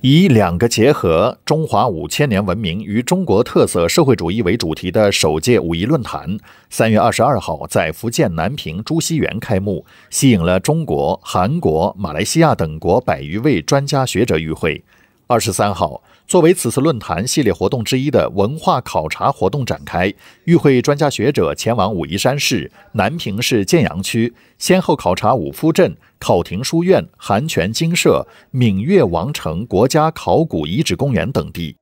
以“两个结合”中华五千年文明与中国特色社会主义为主题的首届五一论坛，三月二十二号在福建南平朱熹园开幕，吸引了中国、韩国、马来西亚等国百余位专家学者与会。二十三号。作为此次论坛系列活动之一的文化考察活动展开，与会专家学者前往武夷山市南平市建阳区，先后考察五夫镇考亭书院、寒泉精舍、闽越王城国家考古遗址公园等地。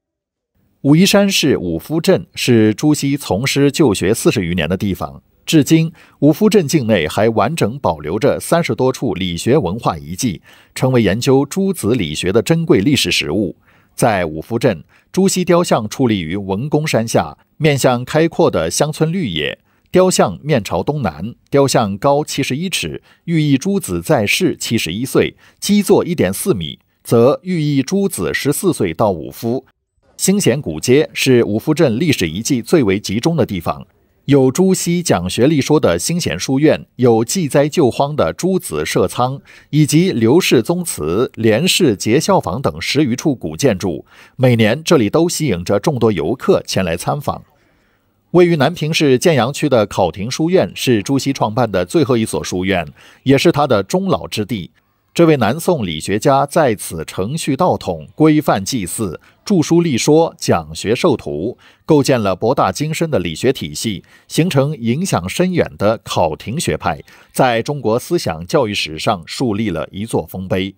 武夷山市五夫镇是朱熹从师就学四十余年的地方，至今五夫镇境内还完整保留着三十多处理学文化遗迹，成为研究朱子理学的珍贵历史实物。在五夫镇，朱熹雕像矗立于文公山下，面向开阔的乡村绿野。雕像面朝东南，雕像高七十一尺，寓意朱子在世七十一岁。基座一点四米，则寓意朱子十四岁到五夫。兴贤古街是五夫镇历史遗迹最为集中的地方。有朱熹讲学立说的新贤书院，有济灾救荒的朱子设仓，以及刘氏宗祠、连氏节孝坊等十余处古建筑，每年这里都吸引着众多游客前来参访。位于南平市建阳区的考亭书院是朱熹创办的最后一所书院，也是他的终老之地。这位南宋理学家在此程序道统，规范祭祀，著书立说，讲学授徒，构建了博大精深的理学体系，形成影响深远的考亭学派，在中国思想教育史上树立了一座丰碑。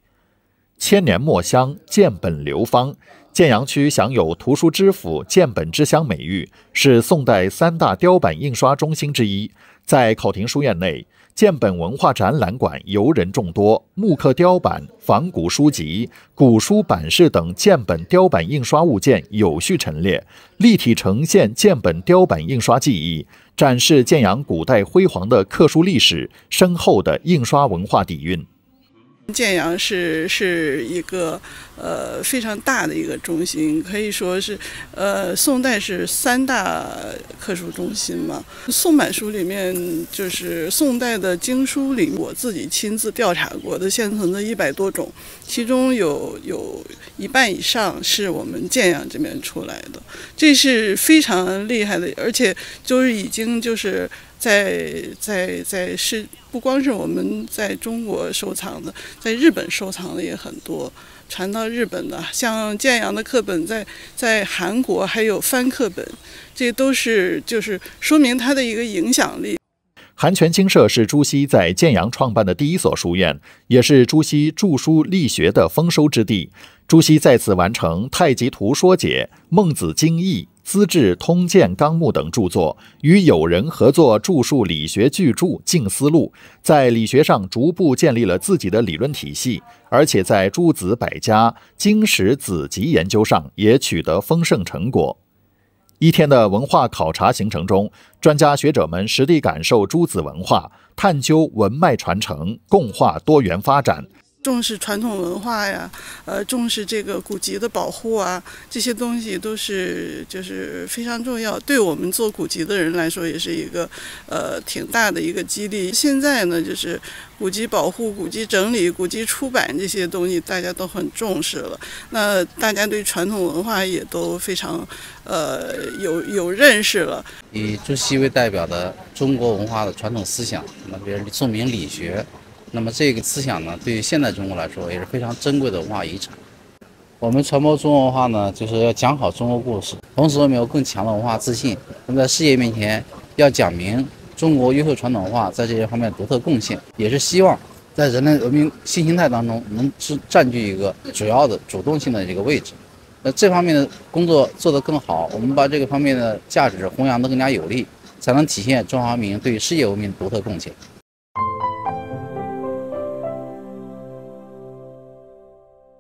千年墨香，建本流芳。建阳区享有“图书之府”“建本之乡”美誉，是宋代三大雕版印刷中心之一。在考亭书院内，建本文化展览馆游人众多，木刻雕版、仿古书籍、古书版式等建本雕版印刷物件有序陈列，立体呈现建本雕版印刷技艺，展示建阳古代辉煌的刻书历史、深厚的印刷文化底蕴。建阳是是一个呃非常大的一个中心，可以说是呃宋代是三大刻书中心嘛。宋版书里面就是宋代的经书里，我自己亲自调查过的现存的一百多种，其中有有一半以上是我们建阳这边出来的，这是非常厉害的，而且就是已经就是。在在在是不光是我们在中国收藏的，在日本收藏的也很多，传到日本的像建阳的课本，在在韩国还有翻课本，这都是就是说明它的一个影响力。韩泉清社是朱熹在建阳创办的第一所书院，也是朱熹著书立学的丰收之地。朱熹在此完成《太极图说解》《孟子经义》《资治通鉴纲目》等著作，与友人合作著述理学巨著《静思录》，在理学上逐步建立了自己的理论体系，而且在诸子百家、经史子集研究上也取得丰盛成果。一天的文化考察行程中，专家学者们实地感受诸子文化，探究文脉传承，共话多元发展。重视传统文化呀，呃，重视这个古籍的保护啊，这些东西都是就是非常重要，对我们做古籍的人来说，也是一个呃挺大的一个激励。现在呢，就是古籍保护、古籍整理、古籍出版这些东西大家都很重视了，那大家对传统文化也都非常呃有有认识了。以朱熹为代表的中国文化的传统思想，那比如宋明理学。那么这个思想呢，对于现代中国来说也是非常珍贵的文化遗产。我们传播中国文化呢，就是要讲好中国故事，同时我们有更强的文化自信。那么在世界面前要讲明中国优秀传统文化在这些方面独特贡献，也是希望在人类文明新形态当中能是占据一个主要的主动性的这个位置。那这方面的工作做得更好，我们把这个方面的价值弘扬得更加有力，才能体现中华民族对世界文明的独特贡献。